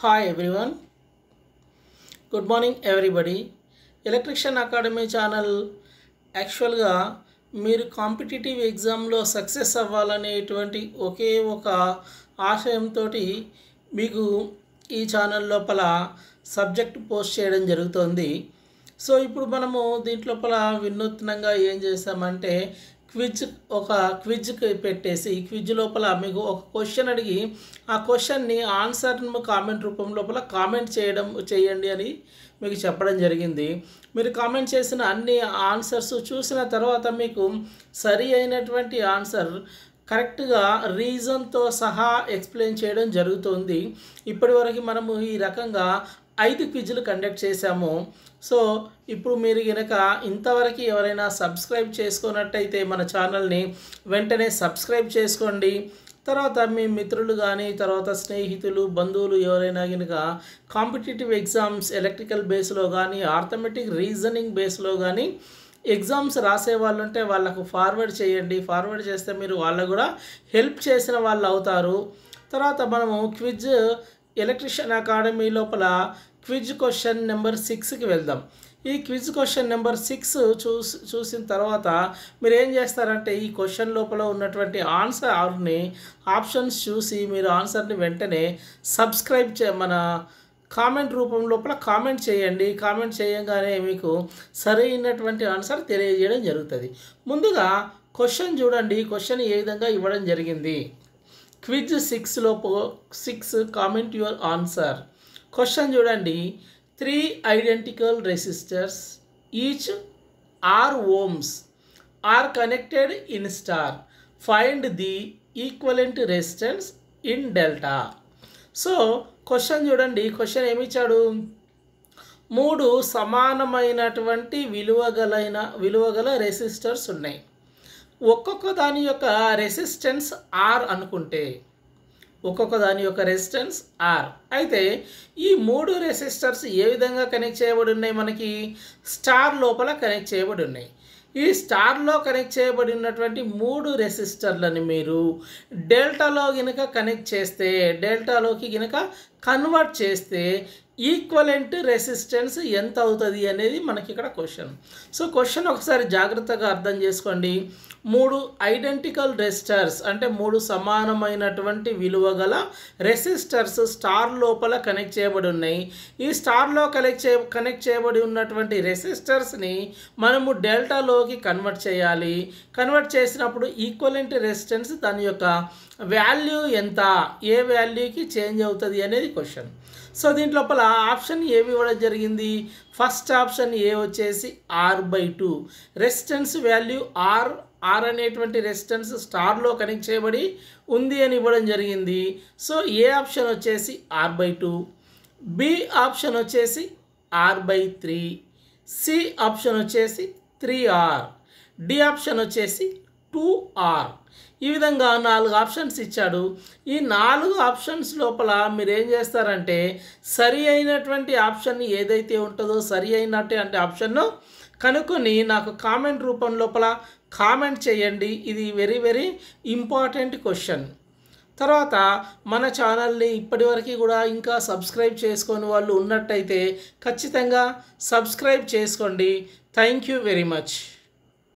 hi everyone good morning everybody electrician academy channel యాక్చువల్గా మీరు competitive ఎగ్జామ్లో సక్సెస్ అవ్వాలనేటువంటి ఒకే ఒక ఆశయంతో మీకు ఈ ఛానల్ లోపల సబ్జెక్ట్ పోస్ట్ చేయడం జరుగుతుంది సో ఇప్పుడు మనము దీంట్లోపల వినూత్నంగా ఏం చేస్తామంటే క్విజ్ ఒక క్విజ్ పెట్టేసి క్విజ్ లోపల మీకు ఒక క్వశ్చన్ అడిగి ఆ క్వశ్చన్ని ఆన్సర్ కామెంట్ రూపం లోపల కామెంట్ చేయడం చేయండి అని మీకు చెప్పడం జరిగింది మీరు కామెంట్ చేసిన అన్ని ఆన్సర్స్ చూసిన తర్వాత మీకు సరి అయినటువంటి ఆన్సర్ కరెక్ట్గా రీజన్తో సహా ఎక్స్ప్లెయిన్ చేయడం జరుగుతుంది ఇప్పటి వరకు మనము ఈ రకంగా ఐదు క్విజ్లు కండక్ట్ చేశాము సో ఇప్పుడు మీరు కనుక ఇంతవరకు ఎవరైనా సబ్స్క్రైబ్ చేసుకున్నట్టయితే మన ఛానల్ని వెంటనే సబ్స్క్రైబ్ చేసుకోండి తర్వాత మీ మిత్రులు కానీ తర్వాత స్నేహితులు బంధువులు ఎవరైనా కనుక కాంపిటేటివ్ ఎగ్జామ్స్ ఎలక్ట్రికల్ బేస్లో కానీ ఆర్థమెటిక్ రీజనింగ్ బేస్లో కానీ ఎగ్జామ్స్ రాసే వాళ్ళు ఉంటే వాళ్ళకు ఫార్వర్డ్ చేయండి ఫార్వర్డ్ చేస్తే మీరు వాళ్ళకు కూడా హెల్ప్ చేసిన వాళ్ళు అవుతారు తర్వాత మనము క్విజ్ ఎలక్ట్రిషియన్ అకాడమీ లోపల క్విజ్ క్వశ్చన్ నెంబర్ సిక్స్కి వెళ్దాం ఈ క్విజ్ క్వశ్చన్ నెంబర్ సిక్స్ చూసి చూసిన తర్వాత మీరు ఏం చేస్తారంటే ఈ క్వశ్చన్ లోపల ఉన్నటువంటి ఆన్సర్ ఆర్ని ఆప్షన్స్ చూసి మీరు ఆన్సర్ని వెంటనే సబ్స్క్రైబ్ చే మన కామెంట్ రూపం లోపల కామెంట్ చేయండి కామెంట్ చేయగానే మీకు సరైనటువంటి ఆన్సర్ తెలియజేయడం జరుగుతుంది ముందుగా క్వశ్చన్ చూడండి క్వశ్చన్ ఏ విధంగా ఇవ్వడం జరిగింది క్విజ్ సిక్స్లో పో six comment your answer question చూడండి three identical resistors each R ohms are connected in star find the equivalent resistance in delta so question చూడండి క్వశ్చన్ ఏమిచ్చాడు మూడు సమానమైనటువంటి విలువగలైన విలువగల రెసిస్టర్స్ ఉన్నాయి ఒక్కొక్క దాని యొక్క రెసిస్టెన్స్ ఆర్ అనుకుంటే ఒక్కొక్క దాని యొక్క రెసిస్టెన్స్ ఆర్ అయితే ఈ మూడు రెసిస్టర్స్ ఏ విధంగా కనెక్ట్ చేయబడి ఉన్నాయి మనకి స్టార్ లోపల కనెక్ట్ చేయబడి ఉన్నాయి ఈ స్టార్లో కనెక్ట్ చేయబడి ఉన్నటువంటి మూడు రెసిస్టర్లను మీరు డెల్టాలో గనుక కనెక్ట్ చేస్తే డెల్టాలోకి గనుక కన్వర్ట్ చేస్తే ఈక్వలెంట్ రెసిస్టెన్స్ ఎంత అవుతుంది అనేది మనకి ఇక్కడ క్వశ్చన్ సో క్వశ్చన్ ఒకసారి జాగ్రత్తగా అర్థం చేసుకోండి మూడు ఐడెంటికల్ రెసిస్టర్స్ అంటే మూడు సమానమైనటువంటి విలువ గల రెసిస్టర్స్ స్టార్ లోపల కనెక్ట్ చేయబడి ఉన్నాయి ఈ స్టార్లో కనెక్ట్ చే కనెక్ట్ చేయబడి ఉన్నటువంటి రెసిస్టర్స్ని మనము డెల్టాలోకి కన్వర్ట్ చేయాలి కన్వర్ట్ చేసినప్పుడు ఈక్వలెంట్ రెసిస్టెన్స్ దాని యొక్క వాల్యూ ఎంత ఏ వాల్యూకి చేంజ్ అవుతుంది అనేది క్వశ్చన్ సో దీంట్ లోపల ఆప్షన్ ఏవి ఇవ్వడం జరిగింది ఫస్ట్ ఆప్షన్ ఏ వచ్చేసి R by two resistance value R R అనేటువంటి రెసిస్టెన్స్ స్టార్లో కనెక్ట్ చేయబడి ఉంది అని ఇవ్వడం జరిగింది సో ఏ ఆప్షన్ వచ్చేసి R by two B option వచ్చేసి R by three C option వచ్చేసి త్రీ ఆర్ డి ఆప్షన్ వచ్చేసి టూ ఆర్ ఈ విధంగా నాలుగు ఆప్షన్స్ ఇచ్చాడు ఈ నాలుగు ఆప్షన్స్ లోపల మీరు ఏం చేస్తారంటే సరి అయినటువంటి ఆప్షన్ ఏదైతే ఉంటుందో సరి అయినటువంటి ఆప్షన్ను కనుక్కొని నాకు కామెంట్ రూపం లోపల కామెంట్ చేయండి ఇది వెరీ వెరీ ఇంపార్టెంట్ క్వశ్చన్ తర్వాత మన ఛానల్ని ఇప్పటివరకు కూడా ఇంకా సబ్స్క్రైబ్ చేసుకొని వాళ్ళు ఉన్నట్టయితే ఖచ్చితంగా సబ్స్క్రైబ్ చేసుకోండి థ్యాంక్ యూ వెరీ మచ్